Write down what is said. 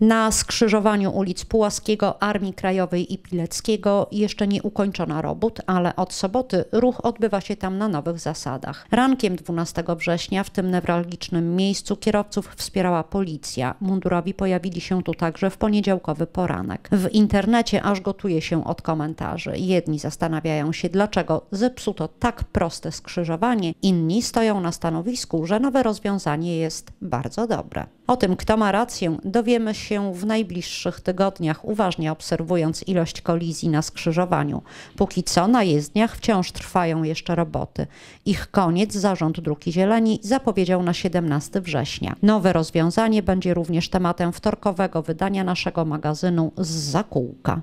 na skrzyżowaniu ulic Pułaskiego, Armii Krajowej i Pileckiego jeszcze nie ukończona robót, ale od soboty ruch odbywa się tam na nowych zasadach. Rankiem 12 września w tym newralgicznym miejscu kierowców wspierała policja. Mundurowi pojawili się tu także w poniedziałkowy poranek. W internecie aż gotuje się od komentarzy. Jedni zastanawiają się, dlaczego zepsuto tak proste skrzyżowanie, inni stoją na stanowisku, że nowe rozwiązanie jest bardzo dobre. O tym, kto ma rację, dowiemy się w najbliższych tygodniach, uważnie obserwując ilość kolizji na skrzyżowaniu. Póki co na jezdniach wciąż trwają jeszcze roboty. Ich koniec Zarząd Druki Zieleni zapowiedział na 17 września. Nowe rozwiązanie będzie również tematem wtorkowego wydania naszego magazynu z zakółka.